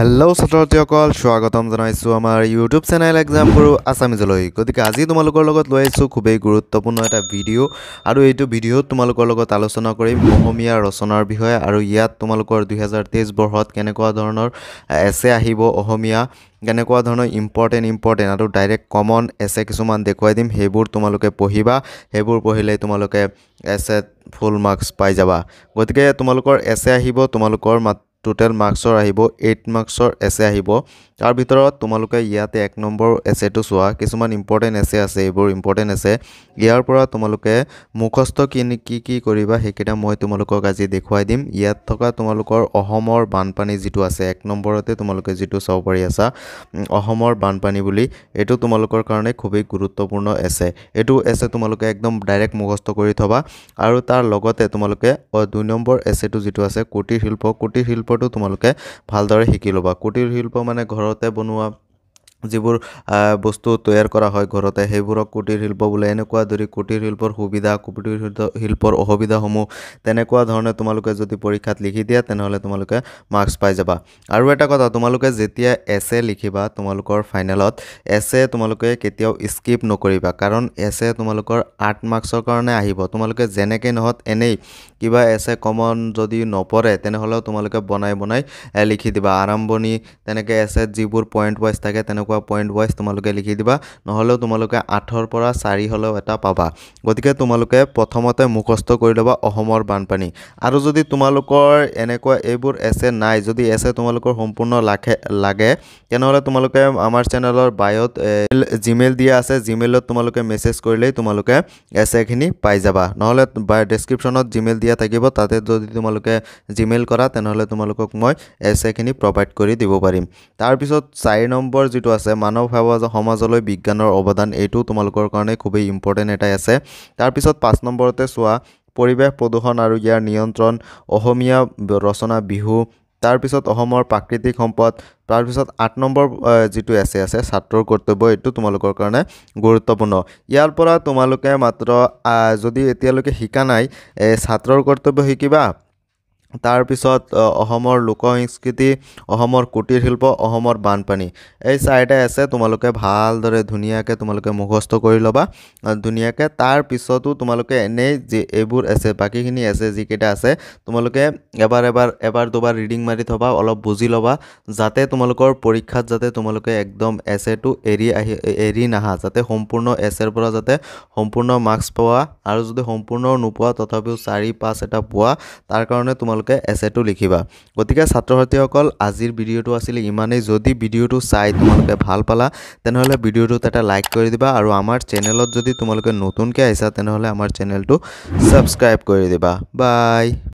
hello' ছাত্ৰছাত্ৰীসকল স্বাগতম জনাইছোঁ আমাৰ ইউটিউব চেনেল এক্সাম গুৰু আছামিজলৈ গতিকে আজি তোমালোকৰ লগত লৈ আহিছোঁ খুবেই গুৰুত্বপূৰ্ণ এটা ভিডিঅ' আৰু এইটো ভিডিঅ'ত তোমালোকৰ লগত আলোচনা কৰিম অসমীয়া ৰচনাৰ বিষয়ে আৰু ইয়াত তোমালোকৰ দুহেজাৰ তেইছ বৰ্ষত কেনেকুৱা ধৰণৰ এছে আহিব অসমীয়া কেনেকুৱা ধৰণৰ ইম্পৰ্টেণ্ট ইম্পৰ্টেণ্ট আৰু ডাইৰেক্ট কমন এছে কিছুমান দেখুৱাই দিম সেইবোৰ তোমালোকে পঢ়িবা সেইবোৰ পঢ়িলে তোমালোকে এছ এত ফুল মাৰ্কছ পাই যাবা গতিকে তোমালোকৰ এছে আহিব তোমালোকৰ মাত টোটেল মাৰ্কছৰ আহিব এইট মাৰ্কছৰ এছে আহিব তাৰ ভিতৰত তোমালোকে ইয়াতে এক নম্বৰ এছেটো চোৱা কিছুমান ইম্পৰ্টেণ্ট এছে আছে এইবোৰ ইম্পৰ্টেণ্ট এছে ইয়াৰ পৰা তোমালোকে মুখস্থ কি কি কি কৰিবা সেইকেইটা মই তোমালোকক আজি দেখুৱাই দিম ইয়াত থকা তোমালোকৰ অসমৰ বানপানী যিটো আছে এক নম্বৰতে তোমালোকে যিটো চাব পাৰি আছা অসমৰ বানপানী বুলি এইটো তোমালোকৰ কাৰণে খুবেই গুৰুত্বপূৰ্ণ এছে এইটো এছে তোমালোকে একদম ডাইৰেক্ট মুখস্থ কৰি থবা আৰু তাৰ লগতে তোমালোকে দুই নম্বৰ এছেটো যিটো আছে কুটিৰ শিল্প কুটিৰ শিল্প শিল্পটো তোমালোকে ভালদৰে শিকি ল'বা কুটিৰ শিল্প মানে ঘৰতে বনোৱা যিবোৰ বস্তু তৈয়াৰ কৰা হয় ঘৰতে সেইবোৰক কুটিৰ শিল্প বোলে এনেকুৱা ধৰি কুটিৰ শিল্পৰ সুবিধা কুটিৰ শিল্পৰ অসুবিধাসমূহ তেনেকুৱা ধৰণে তোমালোকে যদি পৰীক্ষাত লিখি দিয়া তেনেহ'লে তোমালোকে মাৰ্কছ পাই যাবা আৰু এটা কথা তোমালোকে যেতিয়া এছ এ লিখিবা তোমালোকৰ ফাইনেলত এছ এ তোমালোকে কেতিয়াও স্কিপ নকৰিবা কাৰণ এছ এ তোমালোকৰ আৰ্ট মাৰ্কছৰ কাৰণে আহিব তোমালোকে যেনেকৈ নহওক এনেই কিবা এছ এ কমন যদি নপৰে তেনেহ'লেও তোমালোকে বনাই বনাই লিখি দিবা আৰম্ভণি তেনেকৈ এছ এত যিবোৰ পইণ্ট ৱাইজ থাকে তেনেকুৱা এনেকুৱা পইণ্ট ৱাইজ তোমালোকে লিখি দিবা নহ'লেও তোমালোকে আঠৰ পৰা চাৰি হ'লেও এটা পাবা গতিকে তোমালোকে প্ৰথমতে মুখস্থ কৰি ল'বা অসমৰ বানপানী আৰু যদি তোমালোকৰ এনেকুৱা এইবোৰ এছে নাই যদি এছে তোমালোকৰ সম্পূৰ্ণ লাখে লাগে তেনেহ'লে তোমালোকে আমাৰ চেনেলৰ বায়ত জিমেইল দিয়া আছে জিমেইলত তোমালোকে মেছেজ কৰিলেই তোমালোকে এছেখিনি পাই যাবা নহ'লে ডেছক্ৰিপশ্যনত জিমেইল দিয়া থাকিব তাতে যদি তোমালোকে জিমেইল কৰা তেনেহ'লে তোমালোকক মই এছেখিনি প্ৰভাইড কৰি দিব পাৰিম তাৰপিছত চাৰি নম্বৰ যিটো আছে মানৱ মানৱভাৱে সমাজলৈ বিজ্ঞানৰ অৱদান এইটো তোমালোকৰ কাৰণে খুবেই ইম্পৰ্টেণ্ট এটাই আছে তাৰপিছত পাঁচ নম্বৰতে চোৱা পৰিৱেশ প্ৰদূষণ আৰু ইয়াৰ নিয়ন্ত্ৰণ অসমীয়া ৰচনা বিহু তাৰপিছত অসমৰ প্ৰাকৃতিক সম্পদ তাৰপিছত আঠ নম্বৰ যিটো এছে আছে ছাত্ৰৰ কৰ্তব্য এইটো তোমালোকৰ কাৰণে গুৰুত্বপূৰ্ণ ইয়াৰ পৰা তোমালোকে মাত্ৰ যদি এতিয়ালৈকে শিকা নাই ছাত্ৰৰ কৰ্তব্য শিকিবা তাৰপিছত অসমৰ লোক সংস্কৃতি অসমৰ কুটিৰ শিল্প অসমৰ বানপানী এই চাৰিটে আছে তোমালোকে ভালদৰে ধুনীয়াকৈ তোমালোকে মুখস্থ কৰি ল'বা ধুনীয়াকৈ তাৰপিছতো তোমালোকে এনেই যি এইবোৰ এছে বাকীখিনি এছে যিকেইটা আছে তোমালোকে এবাৰ এবাৰ এবাৰ দুবাৰ ৰিডিং মাৰি থবা অলপ বুজি ল'বা যাতে তোমালোকৰ পৰীক্ষাত যাতে তোমালোকে একদম এছেটো এৰি আহি এৰি নাহা যাতে সম্পূৰ্ণ এছেৰ পৰা যাতে সম্পূৰ্ণ মাৰ্কছ পোৱা আৰু যদি সম্পূৰ্ণ নোপোৱা তথাপিও চাৰি পাঁচ এটা পোৱা তাৰ কাৰণে তোমালোকে তোমালোকে এছেটো লিখিবা গতিকে ছাত্ৰ ছাত্ৰীসকল আজিৰ ভিডিঅ'টো আছিলে ইমানেই যদি ভিডিঅ'টো চাই তোমালোকে ভাল পালা তেনেহ'লে ভিডিঅ'টোত এটা লাইক কৰি দিবা আৰু আমাৰ চেনেলত যদি তোমালোকে নতুনকৈ আহিছা তেনেহ'লে আমাৰ চেনেলটো ছাবস্ক্ৰাইব কৰি দিবা বাই